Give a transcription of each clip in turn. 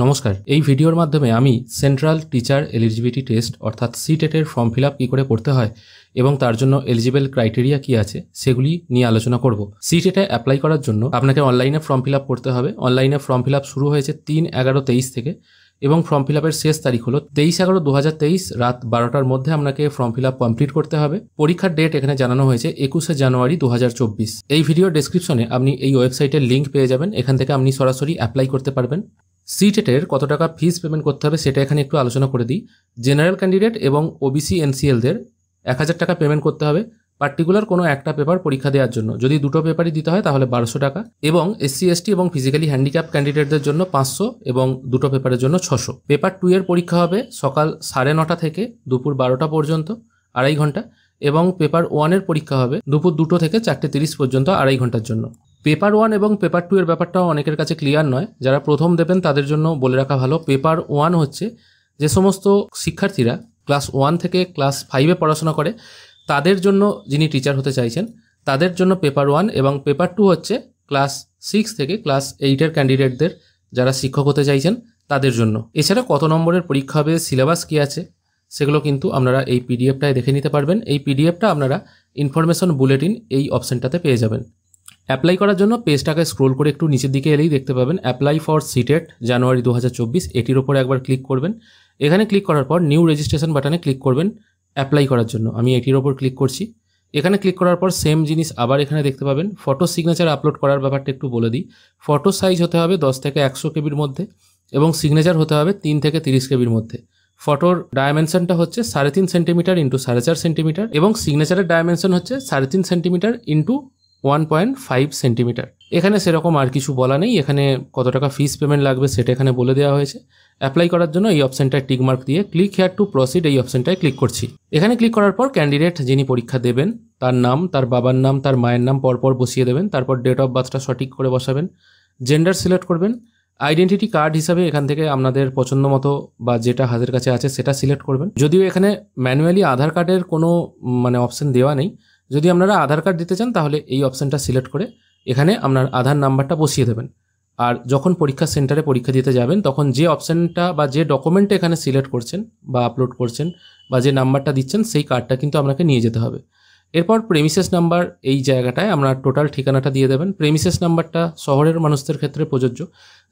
নমস্কার এই ভিডিওর মাধ্যমে আমি সেন্ট্রাল টিচার এলিজিবিলিটি টেস্ট অর্থাৎ সিটেটের ফর্ম ফিল আপ কী করে করতে হয় এবং তার জন্য এলিজিবল ক্রাইটেরিয়া কী আছে সেগুলি নিয়ে আলোচনা করব সিটেটে অ্যাপ্লাই করার জন্য আপনাকে অনলাইনে ফর্ম ফিল আপ করতে হবে অনলাইনে ফর্ম ফিল আপ শুরু হয়েছে তিন এগারো তেইশ থেকে এবং ফর্ম ফিল আপের শেষ তারিখ হলো তেইশ এগারো দু হাজার তেইশ রাত বারোটার মধ্যে আপনাকে ফর্ম ফিল আপ কমপ্লিট করতে হবে পরীক্ষার ডেট এখানে জানানো হয়েছে একুশে জানুয়ারি দু হাজার চব্বিশ এই ভিডিও ডেসক্রিপশনে আপনি এই ওয়েবসাইটের লিঙ্ক পেয়ে যাবেন এখান থেকে আপনি সরাসরি অ্যাপ্লাই করতে পারবেন সিটেটের e কত টাকা ফিস পেমেন্ট করতে হবে সেটা এখানে একটু আলোচনা করে দিই জেনারেল ক্যান্ডিডেট এবং ওবিসি এনসিএলদের এক হাজার টাকা পেমেন্ট করতে হবে পার্টিকুলার কোনো একটা পেপার পরীক্ষা দেওয়ার জন্য যদি দুটো পেপারই দিতে হয় তাহলে বারোশো টাকা এবং এসসি এসটি এবং ফিজিক্যালি হ্যান্ডিক্যাপ ক্যান্ডিডেটদের জন্য পাঁচশো এবং দুটো পেপারের জন্য ছশো পেপার টু এর পরীক্ষা হবে সকাল সাড়ে নটা থেকে দুপুর বারোটা পর্যন্ত আড়াই ঘন্টা এবং পেপার ওয়ানের পরীক্ষা হবে দুপুর দুটো থেকে চারটে তিরিশ পর্যন্ত আড়াই ঘন্টার জন্য পেপার ওয়ান এবং পেপার টু এর ব্যাপারটাও অনেকের কাছে ক্লিয়ার নয় যারা প্রথম দেবেন তাদের জন্য বলে রাখা ভালো পেপার ওয়ান হচ্ছে যে সমস্ত শিক্ষার্থীরা ক্লাস ওয়ান থেকে ক্লাস ফাইভে পড়াশোনা করে তাদের জন্য যিনি টিচার হতে চাইছেন তাদের জন্য পেপার ওয়ান এবং পেপার টু হচ্ছে ক্লাস সিক্স থেকে ক্লাস এইটের ক্যান্ডিডেটদের যারা শিক্ষক হতে চাইছেন তাদের জন্য এছাড়া কত নম্বরের পরীক্ষা হবে সিলেবাস কী আছে সেগুলো কিন্তু আপনারা এই পিডিএফটায় দেখে নিতে পারবেন এই পিডিএফটা আপনারা ইনফরমেশন বুলেটিন এই অপশানটাতে পেয়ে যাবেন অ্যাপ্লাই করার জন্য পেজটাকে স্ক্রোল করে একটু নিচের দিকে এলেই দেখতে পাবেন অ্যাপ্লাই ফর সিটেট জানুয়ারি দু এটির ওপর একবার ক্লিক করবেন এখানে ক্লিক করার পর নিউ রেজিস্ট্রেশন বাটনে ক্লিক করবেন অ্যাপ্লাই করার জন্য আমি এটির ওপর ক্লিক করছি এখানে ক্লিক করার পর সেম জিনিস আবার এখানে দেখতে পাবেন ফটো সিগনেচার আপলোড করার ব্যাপারটা একটু বলে দিই ফটো সাইজ হতে হবে দশ থেকে একশো কেবির মধ্যে এবং সিগনেচার হতে হবে তিন থেকে তিরিশ কেবির মধ্যে ফটোর ডায়মেনশনটা হচ্ছে সাড়ে তিন সেন্টিমিটার ইন্টু সাড়ে চার সেন্টিমিটার এবং সিগনেচারের ডায়মেনশন হচ্ছে সাড়ে তিন centimetre into one point five centimetre এখানে সেরকম আর কিছু বলা নেই এখানে কত টাকা ফিস পেমেন্ট লাগবে সেটা এখানে বলে দেওয়া হয়েছে অ্যাপ্লাই করার জন্য এই অপশানটায় টিকমার্ক দিয়ে ক্লিক হেয়ার টু প্রসিড এই অপশানটায় ক্লিক করছি এখানে ক্লিক করার পর ক্যান্ডিডেট যিনি পরীক্ষা দেবেন তার নাম তার বাবার নাম তার মায়ের নাম পরপর বসিয়ে দেবেন তারপর ডেট অফ বার্থটা সঠিক করে বসাবেন জেন্ডার সিলেক্ট করবেন আইডেন্টিটি কার্ড হিসাবে এখান থেকে আপনাদের পছন্দ মতো বা যেটা হাতের কাছে আছে সেটা সিলেক্ট করবেন যদিও এখানে ম্যানুয়ালি আধার কার্ডের কোনো মানে অপশান দেওয়া নেই যদি আপনারা আধার কার্ড দিতে চান তাহলে এই অপশানটা সিলেক্ট করে এখানে আপনার আধার নাম্বারটা বসিয়ে দেবেন আর যখন পরীক্ষা সেন্টারে পরীক্ষা দিতে যাবেন তখন যে অপশানটা বা যে ডকুমেন্টটা এখানে সিলেক্ট করছেন বা আপলোড করছেন বা যে নাম্বারটা দিচ্ছেন সেই কার্ডটা কিন্তু আপনাকে নিয়ে যেতে হবে এরপর প্রেমিসেস নাম্বার এই জায়গাটায় আপনার টোটাল ঠিকানাটা দিয়ে দেবেন প্রেমিসেস নাম্বারটা শহরের মানুষদের ক্ষেত্রে প্রযোজ্য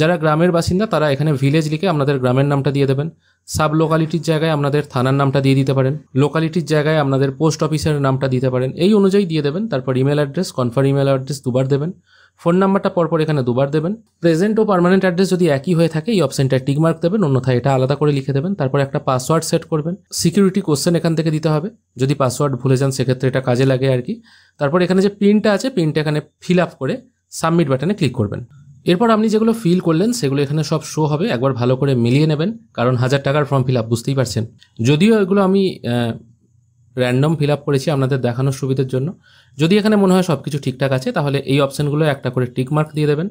যারা গ্রামের বাসিন্দা তারা এখানে ভিলেজ লিখে আপনাদের গ্রামের নামটা দিয়ে দেবেন সাব লোকালিটির জায়গায় আপনাদের থানার নামটা দিয়ে দিতে পারেন লোকালিটির জায়গায় আপনাদের পোস্ট অফিসের নামটা দিতে পারেন এই অনুযায়ী দিয়ে দেবেন তারপর email address confirm email address দুবার দেবেন ফোন নাম্বারটা পরপর এখানে দুবার দেবেন প্রেজেন্ট ও পারমানেন্ট অ্যাড্রেস যদি একই হয়ে থাকে এই অপশনটা টিকমার্ক দেবেন অন্যথায় এটা আলাদা করে লিখে দেবেন তারপর একটা পাসওয়ার্ড সেট করবেন সিকিউরিটি কোশ্চেন এখান থেকে দিতে হবে যদি পাসওয়ার্ড ভুলে যান সেক্ষেত্রে এটা কাজে লাগে আর কি তারপর এখানে যে প্রিন্টটা আছে প্রিন্টটা এখানে ফিল আপ করে সাবমিট বাটনে ক্লিক করবেন এরপর আপনি যেগুলো ফিল করলেন সেগুলো এখানে সব শো হবে একবার ভালো করে মিলিয়ে নেবেন কারণ হাজার টাকার ফর্ম ফিল আপ বুঝতেই পারছেন যদিও এগুলো আমি র্যান্ডম ফিল আপ করেছি আপনাদের দেখানোর সুবিধার জন্য যদি এখানে মনে হয় সব কিছু ঠিকঠাক আছে তাহলে এই অপশানগুলো একটা করে টিক মার্ক দিয়ে দেবেন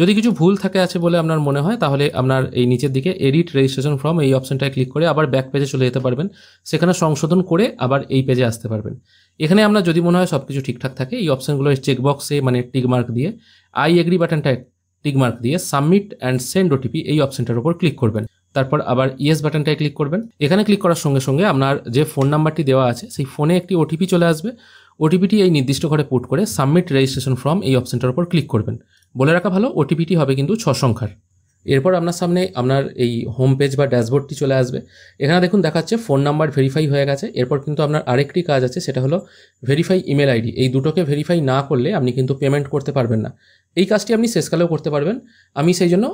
যদি কিছু ভুল থাকে আছে বলে আপনার মনে হয় তাহলে আপনার এই নিচের দিকে এডিট রেজিস্ট্রেশন ফর্ম এই অপশানটায় ক্লিক করে আবার ব্যাক পেজে চলে যেতে পারবেন সেখানে সংশোধন করে আবার এই পেজে আসতে পারবেন এখানে আপনার যদি মনে হয় সব কিছু ঠিকঠাক থাকে এই অপশানগুলো চেকবক্সে মানে টিক মার্ক দিয়ে আই এগ্রি বাটনটায় টিকমার্ক দিয়ে সাবমিট অ্যান্ড সেন্ড ওটিপি এই অপশনটার উপর ক্লিক করবেন তারপর আবার ইয়েস বাটনটায় ক্লিক করবেন এখানে ক্লিক করার সঙ্গে সঙ্গে আপনার যে ফোন নাম্বারটি দেওয়া আছে সেই ফোনে একটি ওটিপি চলে আসবে ওটিপিটি এই নির্দিষ্ট ঘরে পুট করে সাবমিট রেজিস্ট্রেশন ফর্ম এই অপশনটার উপর ক্লিক করবেন বলে রাখা ভালো ওটিপিটি হবে কিন্তু ছ সংখ্যার এরপর আপনার সামনে আপনার এই হোম পেজ বা ড্যাশবোর্ডটি চলে আসবে এখানে দেখুন দেখাচ্ছে ফোন নাম্বার ভেরিফাই হয়ে গেছে এরপর কিন্তু আপনার আরেকটি কাজ আছে সেটা হলো ভেরিফাই ইমেল আইডি এই দুটোকে ভেরিফাই না করলে আপনি কিন্তু পেমেন্ট করতে পারবেন না এই কাজটি আপনি শেষকালেও করতে পারবেন আমি সেই জন্য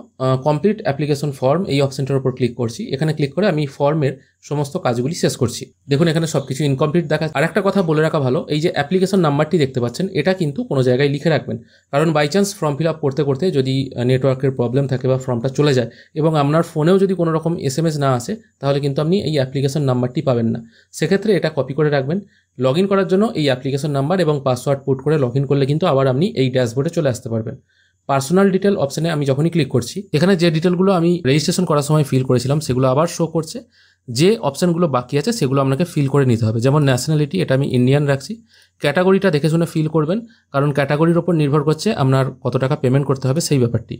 কমপ্লিট অ্যাপ্লিকেশন ফর্ম এই অপশনটার উপর ক্লিক করছি এখানে ক্লিক করে আমি ফর্মের সমস্ত কাজগুলি শেষ করছি দেখুন এখানে সব কিছু ইনকমপ্লিট দেখা আর একটা কথা বলে রাখা ভালো এই যে অ্যাপ্লিকেশন নাম্বারটি দেখতে পাচ্ছেন এটা কিন্তু কোনো জায়গায় লিখে রাখবেন কারণ by chance form fill up করতে করতে যদি নেটওয়ার্কের প্রবলেম থাকে বা ফর্মটা চলে যায় এবং আপনার ফোনেও যদি কোনো রকম এস না আসে তাহলে কিন্তু আপনি এই অ্যাপ্লিকেশন নাম্বারটি পাবেন না সেক্ষেত্রে এটা কপি করে রাখবেন লগ করার জন্য এই অ্যাপ্লিকেশন নাম্বার এবং পাসওয়ার্ড পুট করে লগ করলে কিন্তু আবার আপনি এই ড্যাশবোর্ডে চলে আসতে পারবেন পার্সোনাল ডিটেল অপশানে আমি যখনই ক্লিক করছি এখানে যে ডিটেলগুলো আমি রেজিস্ট্রেশন করার সময় ফিল করেছিলাম সেগুলো আবার শো করছে যে অপশানগুলো বাকি আছে সেগুলো আপনাকে ফিল করে নিতে হবে যেমন ন্যাশনালিটি এটা আমি ইন্ডিয়ান রাখছি ক্যাটাগরিটা দেখে শুনে ফিল করবেন কারণ ক্যাটাগরির ওপর নির্ভর করছে আপনার কত টাকা পেমেন্ট করতে হবে সেই ব্যাপারটি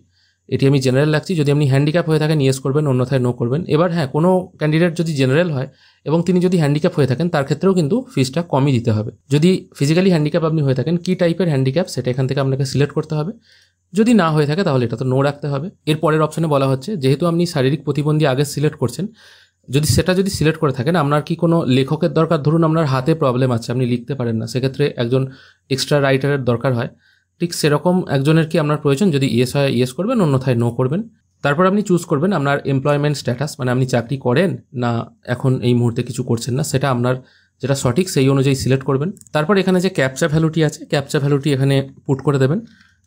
এটি আমি জেনারেল রাখছি যদি আপনি হ্যান্ডিক্যাপ হয়ে থাকেন ইয়েস করবেন অন্যথায় নো করবেন এবার হ্যাঁ কোনো ক্যান্ডিডেট যদি জেনারেল হয় এবং তিনি যদি হ্যান্ডিক্যাপ হয়ে থাকেন তার ক্ষেত্রেও কিন্তু ফিসটা কমই দিতে হবে যদি ফিজিক্যালি হ্যান্ডিক্যাপ আপনি হয়ে থাকেন কী টাইপের হ্যান্ডিক্যাপ সেটা এখান থেকে আপনাকে সিলেক্ট করতে হবে যদি না হয়ে থাকে তাহলে এটা তো নো রাখতে হবে এর পরের অপশনে বলা হচ্ছে যেহেতু আপনি শারীরিক প্রতিবন্ধী আগে সিলেক্ট করছেন যদি সেটা যদি সিলেক্ট করে থাকেন আপনার কি কোনো লেখকের দরকার ধরুন আপনার হাতে প্রবলেম আছে আপনি লিখতে পারেন না সেক্ষেত্রে একজন এক্সট্রা রাইটারের দরকার হয় ঠিক সেরকম একজনের কি আপনার প্রয়োজন যদি ইয়েস হয় ইয়েস করবেন অন্যথায় নো করবেন তারপর আপনি চুজ করবেন আপনার এমপ্লয়মেন্ট স্ট্যাটাস মানে আপনি চাকরি করেন না এখন এই মুহূর্তে কিছু করছেন না সেটা আপনার যেটা সঠিক সেই অনুযায়ী সিলেক্ট করবেন তারপর এখানে যে ক্যাপচা ভ্যালুটি আছে ক্যাপচা ভ্যালুটি এখানে পুট করে দেবেন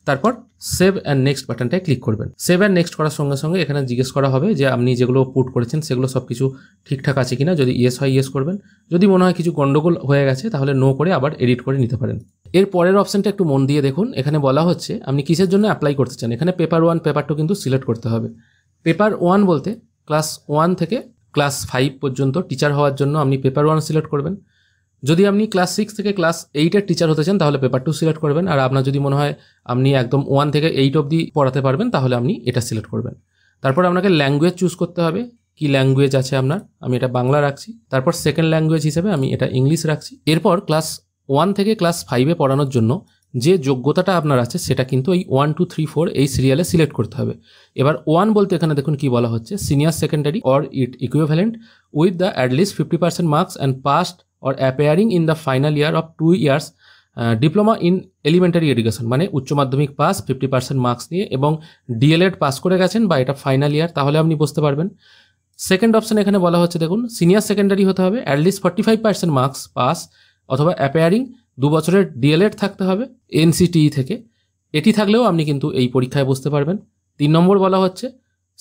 তারপর সেভ অ্যান্ড নেক্সট বাটনটায় ক্লিক করবেন সেভ অ্যান্ড নেক্সট করার সঙ্গে সঙ্গে এখানে জিজ্ঞেস করা হবে যে আপনি যেগুলো পুট করেছেন সেগুলো সব কিছু ঠিকঠাক আছে কিনা যদি ইয়েস হয় ইয়েস করবেন যদি মনে হয় কিছু গণ্ডগোল হয়ে গেছে তাহলে নো করে আবার এডিট করে নিতে পারেন এর পরের অপশানটা একটু মন দিয়ে দেখুন এখানে বলা হচ্ছে আপনি কিসের জন্য অ্যাপ্লাই করতে চান এখানে পেপার ওয়ান পেপার টু কিন্তু সিলেক্ট করতে হবে পেপার ওয়ান বলতে ক্লাস ওয়ান থেকে ক্লাস ফাইভ পর্যন্ত টিচার হওয়ার জন্য আপনি পেপার ওয়ান সিলেক্ট করবেন যদি আপনি ক্লাস সিক্স থেকে ক্লাস এইটের টিচার হতে চান তাহলে পেপার টু সিলেক্ট করবেন আর আপনার যদি মনে হয় আপনি একদম ওয়ান থেকে এইট অবধি পড়াতে পারবেন তাহলে আপনি এটা সিলেক্ট করবেন তারপর আপনাকে ল্যাঙ্গুয়েজ চুজ করতে হবে কি ল্যাঙ্গুয়েজ আছে আপনার আমি এটা বাংলা রাখছি তারপর সেকেন্ড ল্যাঙ্গুয়েজ হিসেবে আমি এটা ইংলিশ রাখছি এরপর ক্লাস ওয়ান থেকে ক্লাস ফাইভে পড়ানোর জন্য যে যোগ্যতাটা আপনার আছে সেটা কিন্তু এই ওয়ান টু থ্রি ফোর এই সিরিয়ালে সিলেক্ট করতে হবে এবার ওয়ান বলতে এখানে দেখুন কি বলা হচ্ছে senior secondary or it equivalent with the at least fifty percent marks and past or appearing in the final year of two years diploma in elementary education মানে উচ্চ মাধ্যমিক পাস ফিফটি পার্সেন্ট মার্কস নিয়ে এবং ডিএলএড পাস করে গেছেন বা এটা final year তাহলে আপনি বুঝতে পারবেন সেকেন্ড অপশন এখানে বলা হচ্ছে দেখুন সিনিয়র সেকেন্ডারি হতে হবে at least forty five percent marks pass অথবা অ্যাপেয়ারিং দু বছরের ডিএলএড থাকতে হবে এনসিটিই e থেকে এটি থাকলেও আপনি কিন্তু এই পরীক্ষায় বসতে পারবেন তিন নম্বর বলা হচ্ছে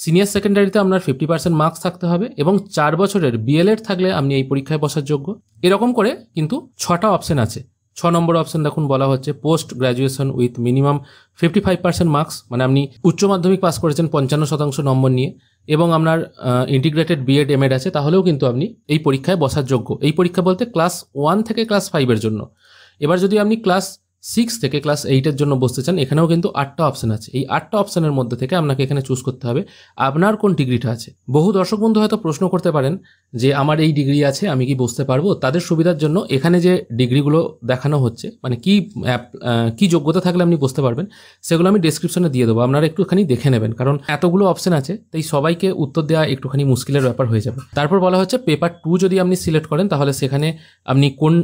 সিনিয়র সেকেন্ডারিতে আপনার ফিফটি পার্সেন্ট মার্কস থাকতে হবে এবং চার বছরের বিএলএড থাকলে আপনি এই পরীক্ষায় বসার যোগ্য এরকম করে কিন্তু ছটা অপশন আছে ছ নম্বর অপশন দেখুন বলা হচ্ছে post graduation with minimum fifty five percent marks মানে আপনি উচ্চ মাধ্যমিক পাস করেছেন পঞ্চান্ন শতাংশ নম্বর নিয়ে এবং আপনার ইন্টিগ্রেটেড বিএড এমএড আছে তাহলেও কিন্তু আপনি এই পরীক্ষায় বসার যোগ্য এই পরীক্ষা বলতে ক্লাস ওয়ান থেকে ক্লাস ফাইভের জন্য এবার যদি আপনি ক্লাস সিক্স থেকে ক্লাস এইটের জন্য বসতে চান এখানেও কিন্তু আটটা অপশান আছে এই আটটা অপশানের মধ্যে থেকে আপনাকে এখানে চুজ করতে হবে আপনার কোন ডিগ্রিটা আছে বহু দর্শক বন্ধু হয়তো প্রশ্ন করতে পারেন যে আমার এই ডিগ্রি আছে আমি কি বসতে পারবো তাদের সুবিধার জন্য এখানে যে ডিগ্রিগুলো দেখানো হচ্ছে মানে কি কি যোগ্যতা থাকলে আপনি বসতে পারবেন সেগুলো আমি ডিসক্রিপশনে দিয়ে দেবো আপনারা একটুখানি দেখে নেবেন কারণ এতগুলো অপশান আছে তাই সবাইকে উত্তর দেওয়া একটুখানি মুশকিলের ব্যাপার হয়ে যাবে তারপর বলা হচ্ছে পেপার টু যদি আপনি সিলেক্ট করেন তাহলে সেখানে আপনি কোন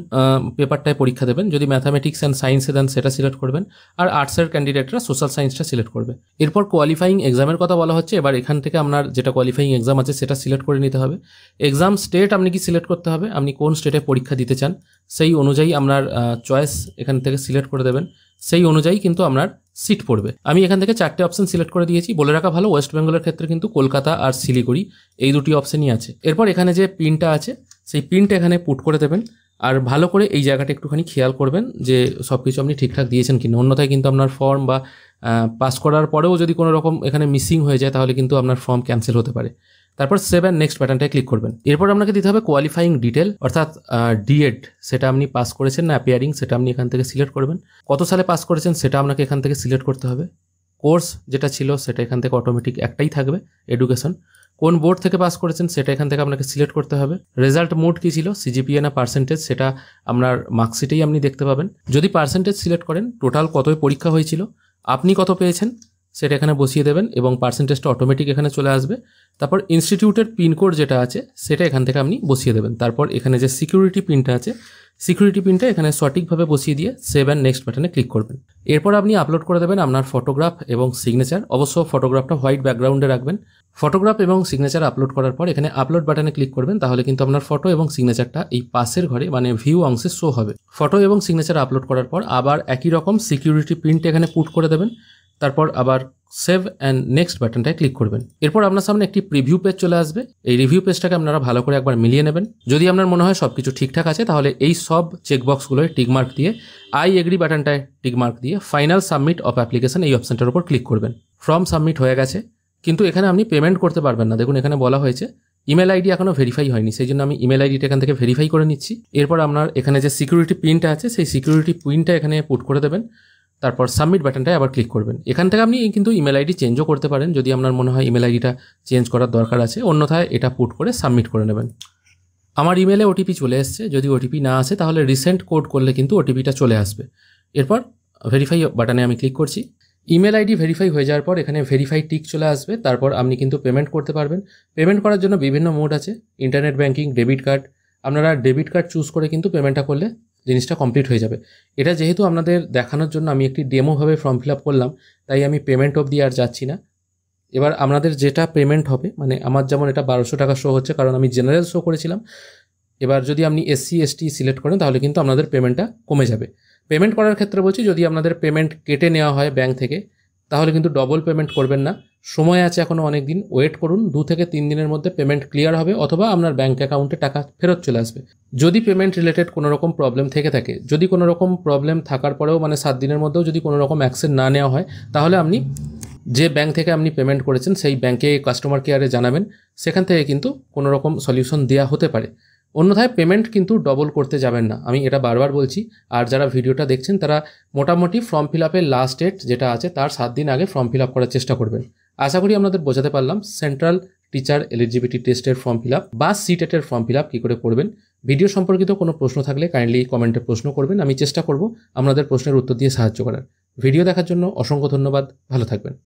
পেপারটায় পরীক্ষা দেবেন যদি ম্যাথামেটিক্স অ্যান্ড সায়েন্সের দেন সেটা সিলেক্ট করবেন আর আর্টসের ক্যান্ডিডেটরা সোশ্যাল সায়েন্সটা সিলেক্ট করবে এরপর কোয়ালিফাইং এক্সামের কথা বলা হচ্ছে এবার এখান থেকে আপনার যেটা কোয়ালিফাইং এক্সাম আছে সেটা সিলেক্ট করে নিতে হবে এক্সাম স্টেট আপনি কি সিলেক্ট করতে হবে আপনি কোন স্টেটে পরীক্ষা দিতে চান সেই অনুযায়ী আপনার চয়েস এখান থেকে সিলেক্ট করে দেবেন সেই অনুযায়ী কিন্তু আপনার সিট পড়বে আমি এখান থেকে চারটে অপশন সিলেক্ট করে দিয়েছি বলে রাখা ভালো ওয়েস্ট বেঙ্গলের ক্ষেত্রে কিন্তু কলকাতা আর শিলিগুড়ি এই দুটি অপশনই আছে এরপর এখানে যে পিনটা আছে সেই পিনটা এখানে পুট করে দেবেন আর ভালো করে এই জায়গাটা একটুখানি খেয়াল করবেন যে সব কিছু আপনি ঠিকঠাক দিয়েছেন কিনা অন্যথায় কিন্তু আপনার ফর্ম বা পাস করার পরেও যদি কোনো রকম এখানে মিসিং হয়ে যায় তাহলে কিন্তু আপনার ফর্ম ক্যান্সেল হতে পারে তারপর সেভ অ্যান্ড নেক্সট বাটনটায় ক্লিক করবেন এরপর আপনাকে দিতে হবে কোয়ালিফাইং ডিটেল অর্থাৎ ডিএড সেটা আপনি পাস করেছেন না অ্যাপিয়ারিং সেটা আপনি এখান থেকে সিলেক্ট করবেন কত সালে পাস করেছেন সেটা আপনাকে এখান থেকে সিলেক্ট করতে হবে কোর্স যেটা ছিল সেটা এখান থেকে অটোমেটিক একটাই থাকবে এডুকেশন কোন বোর্ড থেকে পাস করেছেন সেটা এখান থেকে আপনাকে সিলেক্ট করতে হবে রেজাল্ট মোড কি ছিল সিজিপিএ না পার্সেন্টেজ সেটা আপনার মার্কশিটেই আপনি দেখতে পাবেন যদি পার্সেন্টেজ সিলেক্ট করেন টোটাল কত পরীক্ষা হয়েছিল আপনি কত পেয়েছেন সেটা এখানে বসিয়ে দেবেন এবং পার্সেন্টেজটা অটোমেটিক এখানে চলে আসবে তারপর ইনস্টিটিউটের পিনকোড যেটা আছে সেটা এখান থেকে আপনি বসিয়ে দেবেন তারপর এখানে যে সিকিউরিটি পিনটা আছে সিকিউরিটি পিনটা এখানে সঠিকভাবে বসিয়ে দিয়ে সেভ অ্যান্ড নেক্সট বাটনে ক্লিক করবেন এরপর আপনি আপলোড করে দেবেন আপনার ফটোগ্রাফ এবং সিগনেচার অবশ্য ফটোগ্রাফটা হোয়াইট ব্যাকগ্রাউন্ডে রাখবেন ফটোগ্রাফ এবং সিগনেচার আপলোড করার পর এখানে আপলোড বাটনে ক্লিক করবেন তাহলে কিন্তু আপনার ফটো এবং সিগনেচারটা এই পাশের ঘরে মানে ভিউ অংশে শো হবে ফটো এবং সিগনেচার আপলোড করার পর আবার একই রকম সিকিউরিটি প্রিন্ট এখানে পুট করে দেবেন তারপর আবার সেভ অ্যান্ড নেক্সট বাটনটায় ক্লিক করবেন এরপর আপনার সামনে একটি প্রিভিউ পেজ চলে আসবে এই রিভিউ পেজটাকে আপনারা ভালো করে একবার মিলিয়ে নেবেন যদি আপনার মনে হয় সব কিছু ঠিকঠাক আছে তাহলে এই সব চেকবক্সগুলোয় টিকমার্ক দিয়ে আই এগ্রি বাটনটায় টিকমার্ক দিয়ে ফাইনাল সাবমিট অফ অ্যাপ্লিকেশন এই অপশানটার উপর ক্লিক করবেন ফর্ম সাবমিট হয়ে গেছে কিন্তু এখানে আপনি পেমেন্ট করতে পারবেন না দেখুন এখানে বলা হয়েছে ইমেল আইডি এখনও ভেরিফাই হয়নি সেই জন্য আমি ইমেল আইডিটা এখান থেকে ভেরিফাই করে নিচ্ছি এরপর আপনার এখানে যে সিকিউরিটি পিনটা আছে সেই সিকিউরিটি পিনটা এখানে পুট করে দেবেন তারপর সাবমিট বাটনটায় আবার ক্লিক করবেন এখান থেকে আপনি কিন্তু ইমেল আইডি চেঞ্জও করতে পারেন যদি আপনার মনে হয় ইমেল আইডিটা চেঞ্জ করার দরকার আছে অন্যথায় এটা পুট করে সাবমিট করে নেবেন আমার ইমেলে ওটিপি চলে এসছে যদি ওটিপি না আসে তাহলে রিসেন্ট কোড করলে কিন্তু ওটিপিটা চলে আসবে এরপর ভেরিফাই বাটনে আমি ক্লিক করছি ইমেল আইডি ভেরিফাই হয়ে যাওয়ার পর এখানে ভেরিফাই টিক চলে আসবে তারপর আপনি কিন্তু পেমেন্ট করতে পারবেন পেমেন্ট করার জন্য বিভিন্ন মোড আছে ইন্টারনেট ব্যাঙ্কিং ডেবিট কার্ড আপনারা ডেবিট কার্ড চুজ করে কিন্তু পেমেন্টটা করলে জিনিসটা কমপ্লিট হয়ে যাবে এটা যেহেতু আপনাদের দেখানোর জন্য আমি একটি ডেমোভাবে ফর্ম ফিল আপ করলাম তাই আমি পেমেন্ট অবধি আর যাচ্ছি না এবার আপনাদের যেটা পেমেন্ট হবে মানে আমার যেমন এটা বারোশো টাকা শো হচ্ছে কারণ আমি জেনারেল শো করেছিলাম এবার যদি আপনি এসসি এসটি সিলেক্ট করেন তাহলে কিন্তু আপনাদের পেমেন্টটা কমে যাবে পেমেন্ট করার ক্ষেত্রে বলছি যদি আপনাদের পেমেন্ট কেটে নেওয়া হয় ব্যাংক থেকে তাহলে কিন্তু ডবল পেমেন্ট করবেন না সময় আছে এখনও অনেক দিন ওয়েট করুন দু থেকে তিন দিনের মধ্যে পেমেন্ট ক্লিয়ার হবে অথবা আপনার ব্যাঙ্ক অ্যাকাউন্টে টাকা ফেরত চলে আসবে যদি পেমেন্ট রিলেটেড কোনো রকম প্রবলেম থেকে থাকে যদি কোনো রকম প্রবলেম থাকার পরেও মানে সাত দিনের মধ্যেও যদি কোনো রকম অ্যাকশন না নেওয়া হয় তাহলে আপনি যে ব্যাংক থেকে আপনি পেমেন্ট করেছেন সেই ব্যাঙ্কে কাস্টমার কেয়ারে জানাবেন সেখান থেকে কিন্তু কোনো রকম সলিউশন দেওয়া হতে পারে অন্যথায় পেমেন্ট কিন্তু ডবল করতে যাবেন না আমি এটা বারবার বলছি আর যারা ভিডিওটা দেখছেন তারা মোটামুটি ফর্ম ফিল আপের লাস্ট ডেট যেটা আছে তার সাত দিন আগে ফর্ম ফিল আপ করার চেষ্টা করবেন আশা করি আপনাদের বোঝাতে পারলাম সেন্ট্রাল টিচার এলিজিবিলিটি টেস্টের ফর্ম ফিল আপ বা সিটেটের ফর্ম ফিল আপ কী করে করবেন ভিডিও সম্পর্কিত কোনো প্রশ্ন থাকলে কাইন্ডলি কমেন্টে প্রশ্ন করবেন আমি চেষ্টা করব আপনাদের প্রশ্নের উত্তর দিয়ে সাহায্য করার ভিডিও দেখার জন্য অসংখ্য ধন্যবাদ ভালো থাকবেন